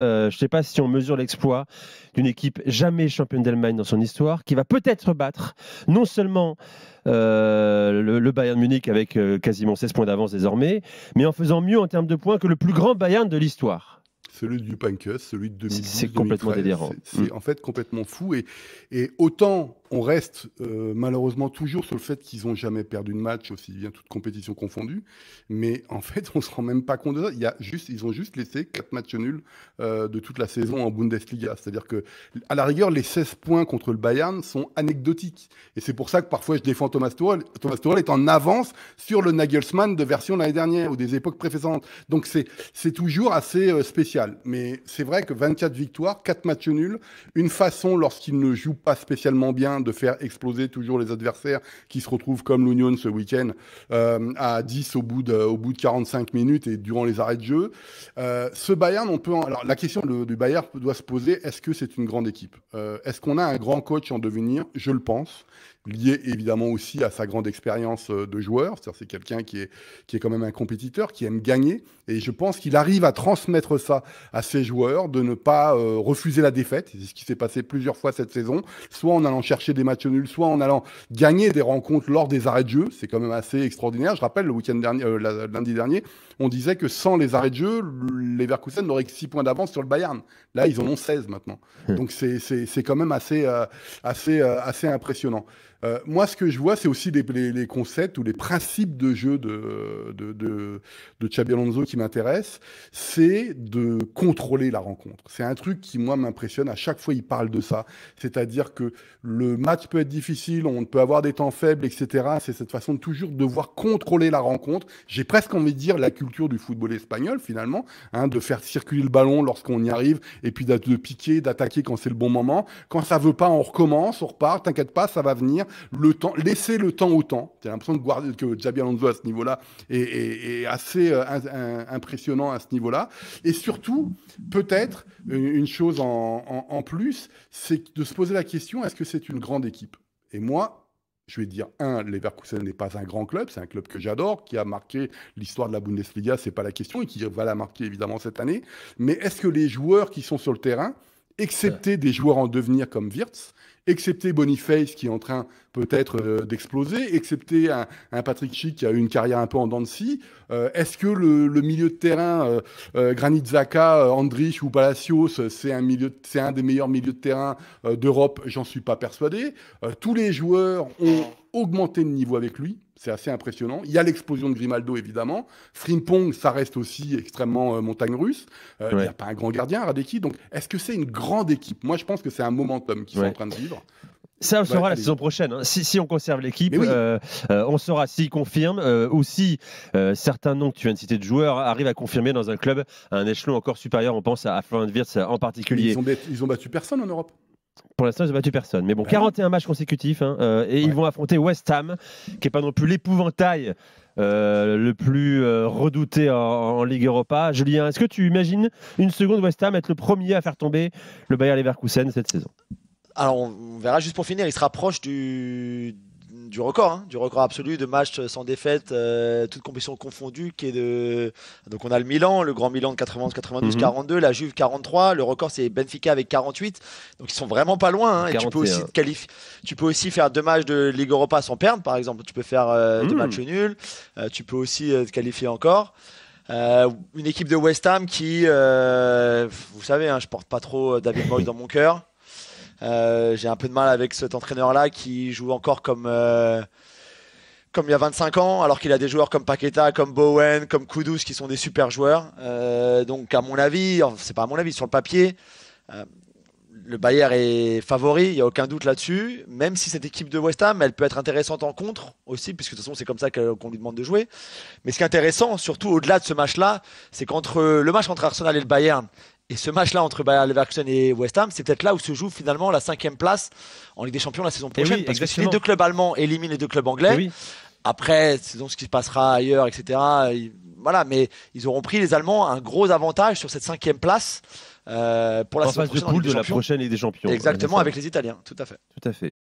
Euh, je ne sais pas si on mesure l'exploit d'une équipe jamais championne d'Allemagne dans son histoire, qui va peut-être battre non seulement euh, le, Bayern Munich avec euh, quasiment 16 points d'avance désormais, mais en faisant mieux en termes de points que le plus grand Bayern de l'histoire celui du Pankus, celui de 2012. C'est complètement délirant. C'est mm. en fait complètement fou. Et, et autant on reste euh, malheureusement toujours sur le fait qu'ils n'ont jamais perdu de match, aussi bien toute compétition confondue, mais en fait on ne se rend même pas compte de ça. Il y a juste, ils ont juste laissé quatre matchs nuls euh, de toute la saison en Bundesliga. C'est-à-dire que à la rigueur, les 16 points contre le Bayern sont anecdotiques. Et c'est pour ça que parfois je défends Thomas Tuchel. Thomas Tuchel est en avance sur le Nagelsmann de version l'année dernière ou des époques précédentes. Donc c'est toujours assez euh, spécial. Mais c'est vrai que 24 victoires, 4 matchs nuls, une façon, lorsqu'il ne joue pas spécialement bien, de faire exploser toujours les adversaires qui se retrouvent comme l'Union ce week-end euh, à 10 au bout, de, au bout de 45 minutes et durant les arrêts de jeu. Euh, ce Bayern, on peut. Alors, la question du Bayern doit se poser est-ce que c'est une grande équipe euh, Est-ce qu'on a un grand coach en devenir Je le pense lié évidemment aussi à sa grande expérience euh, de joueur. C'est quelqu'un qui est, qui est quand même un compétiteur, qui aime gagner. Et je pense qu'il arrive à transmettre ça à ses joueurs, de ne pas euh, refuser la défaite. C'est ce qui s'est passé plusieurs fois cette saison, soit en allant chercher des matchs nuls, soit en allant gagner des rencontres lors des arrêts de jeu. C'est quand même assez extraordinaire. Je rappelle, le week-end dernier, euh, lundi dernier, on disait que sans les arrêts de jeu, les n'aurait n'auraient que 6 points d'avance sur le Bayern. Là, ils en ont 16 maintenant. Hum. Donc c'est quand même assez, assez, assez impressionnant. Euh, moi, ce que je vois, c'est aussi les, les, les, concepts ou les principes de jeu de, de, de, de qui m'intéressent. C'est de contrôler la rencontre. C'est un truc qui, moi, m'impressionne. À chaque fois, il parle de ça. C'est-à-dire que le match peut être difficile, on peut avoir des temps faibles, etc. C'est cette façon de toujours devoir contrôler la rencontre. J'ai presque envie de dire la culture du football espagnol, finalement, hein, de faire circuler le ballon lorsqu'on y arrive, et puis de piquer, d'attaquer quand c'est le bon moment. Quand ça veut pas, on recommence, on repart. T'inquiète pas, ça va venir le temps, laisser le temps au temps. J'ai l'impression que, que Jabi Alonso à ce niveau-là est, assez euh, impressionnant à ce niveau-là. Et surtout, peut-être une, chose en, plus, c'est de se poser la question est-ce que c'est une grande équipe Et moi, je vais dire, un, Leverkusen n'est pas un grand club, c'est un club que j'adore, qui a marqué l'histoire de la Bundesliga, c'est pas la question, et qui va la marquer évidemment cette année. Mais est-ce que les joueurs qui sont sur le terrain excepté des joueurs en devenir comme Wirtz, excepté Boniface qui est en train peut-être euh, d'exploser, excepté un, Patrick Schick qui a eu une carrière un peu en dents euh, Est-ce que le, milieu de terrain, euh, Granit Zaka, Andrich ou Palacios, c'est un, milieu, un des meilleurs milieux de terrain d'Europe J'en suis pas persuadé. tous les joueurs ont Augmenter le niveau avec lui. C'est assez impressionnant. Il y a l'explosion de Grimaldo, évidemment. Frimpong, ça reste aussi extrêmement euh, montagne russe. Euh, il n'y a pas un grand gardien, Radeki. Donc, est-ce que c'est une grande équipe Moi, je pense que c'est un momentum qu'ils sont en train de vivre. Ça, on saura la saison prochaine. Hein. Si, on conserve l'équipe, euh, on saura s'ils confirme ou si certains noms que tu viens de citer de joueurs arrivent à confirmer dans un club à un échelon encore supérieur. On pense à, Florent en particulier. Ils ils ont battu personne en Europe. Pour l'instant, ils n'ont battu personne. Mais bon, 41 matchs consécutifs. Hein, euh, et ils vont affronter West Ham, qui n'est pas non plus l'épouvantail euh, le plus euh, redouté en, en, Ligue Europa. Julien, est-ce que tu imagines une seconde West Ham être le premier à faire tomber le Bayer Leverkusen cette saison alors, on verra juste pour finir, il se rapproche du, du record, hein, du record absolu de matchs sans défaite, euh, toutes compétitions confondues, qui est de. Donc on a le Milan, le Grand Milan de 91, 92, 42, la Juve 43, le record c'est Benfica avec 48. Donc ils sont vraiment pas loin. Hein, tu peux aussi faire deux matchs de Ligue Europa sans perdre, par exemple. Tu peux faire euh, deux mhm. matchs nuls. Euh, tu peux aussi te qualifier encore. une équipe de West Ham qui, vous savez, hein, je porte pas trop David dans mon cœur. Euh, j'ai un peu de mal avec cet entraîneur-là qui joue encore comme euh, comme il y a 25 ans, alors qu'il a des joueurs comme Paqueta, comme Bowen, comme Kudus qui sont des super joueurs. Euh, donc à mon avis, c'est pas à mon avis, sur le papier, le Bayern est favori, il n'y a aucun doute là-dessus. Même si cette équipe de West Ham, elle peut être intéressante en contre aussi, puisque de toute façon c'est comme ça qu'on lui demande de jouer. Mais ce qui est intéressant, surtout au-delà de ce match-là, c'est qu'entre le match entre Arsenal et le Bayern et ce match-là entre Bayer Leverkusen et West Ham, c'est peut-être là où se joue finalement la cinquième place en Ligue des Champions la saison eh prochaine. parce que si les deux clubs allemands éliminent les deux clubs anglais, eh après, c'est ce qui se passera ailleurs, etc. Voilà, mais ils auront pris les Allemands un gros avantage sur cette cinquième place. Euh, pour la en de de la prochaine Ligue des Champions. Exactement, avec les Italiens, tout à fait. Tout à fait.